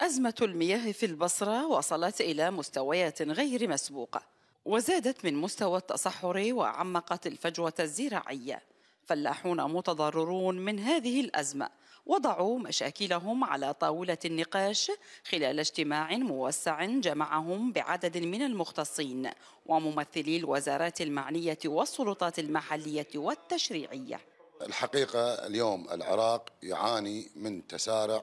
أزمة المياه في البصرة وصلت إلى مستويات غير مسبوقة وزادت من مستوى التصحر وعمقت الفجوة الزراعية فلاحون متضررون من هذه الأزمة وضعوا مشاكلهم على طاولة النقاش خلال اجتماع موسع جمعهم بعدد من المختصين وممثلي الوزارات المعنية والسلطات المحلية والتشريعية الحقيقة اليوم العراق يعاني من تسارع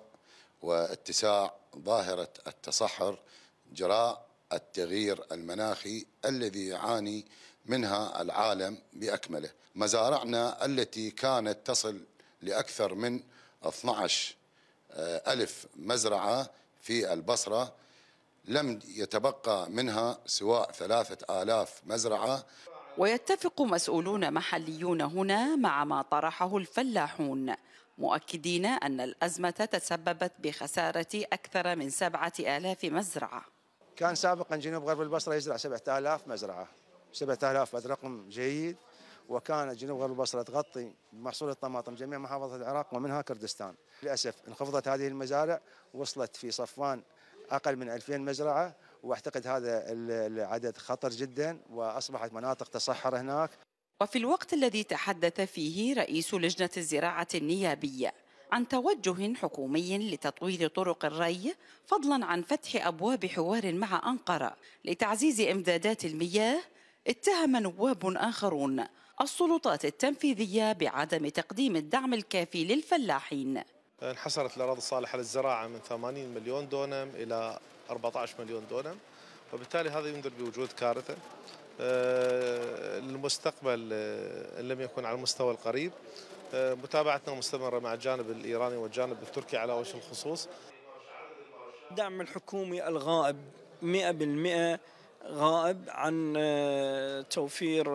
واتساع ظاهرة التصحر جراء التغيير المناخي الذي يعاني منها العالم بأكمله مزارعنا التي كانت تصل لأكثر من 12 آه، ألف مزرعة في البصرة لم يتبقى منها سوى ثلاثة آلاف مزرعة ويتفق مسؤولون محليون هنا مع ما طرحه الفلاحون مؤكدين أن الأزمة تسببت بخسارة أكثر من سبعة آلاف مزرعة كان سابقا جنوب غرب البصرة يزرع سبعة آلاف مزرعة سبعة آلاف هذا رقم جيد وكانت جنوب غرب البصرة تغطي محصول الطماطم جميع محافظة العراق ومنها كردستان للأسف انخفضت هذه المزارع وصلت في صفوان أقل من 2000 مزرعة واعتقد هذا العدد خطر جدا واصبحت مناطق تصحر هناك وفي الوقت الذي تحدث فيه رئيس لجنة الزراعة النيابية عن توجه حكومي لتطوير طرق الري فضلا عن فتح أبواب حوار مع أنقرة لتعزيز إمدادات المياه اتهم نواب آخرون السلطات التنفيذية بعدم تقديم الدعم الكافي للفلاحين انحسرت الأراضي الصالحة للزراعة من 80 مليون دونم إلى 14 مليون دونم وبالتالي هذا ينذر بوجود كارثة آه، للمستقبل آه، إن لم يكن على المستوى القريب آه، متابعتنا مستمرة مع الجانب الإيراني والجانب التركي على وجه الخصوص دعم الحكومي الغائب 100% غائب عن توفير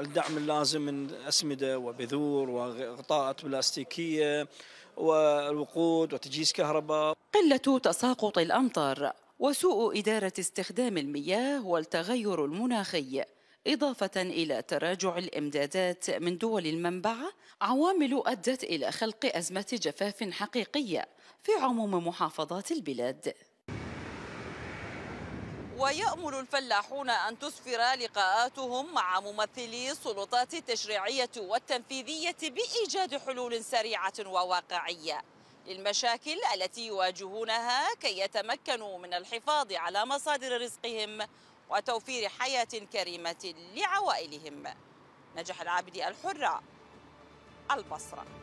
الدعم اللازم من أسمدة وبذور وغطاءات بلاستيكية والوقود وتجهيز كهرباء قلة تساقط الأمطار وسوء إدارة استخدام المياه والتغير المناخي إضافة إلى تراجع الإمدادات من دول المنبع عوامل أدت إلى خلق أزمة جفاف حقيقية في عموم محافظات البلاد ويأمل الفلاحون أن تسفر لقاءاتهم مع ممثلي السلطات التشريعية والتنفيذية بإيجاد حلول سريعة وواقعية للمشاكل التي يواجهونها كي يتمكنوا من الحفاظ على مصادر رزقهم وتوفير حياة كريمة لعوائلهم نجح العابدي الحرة البصرة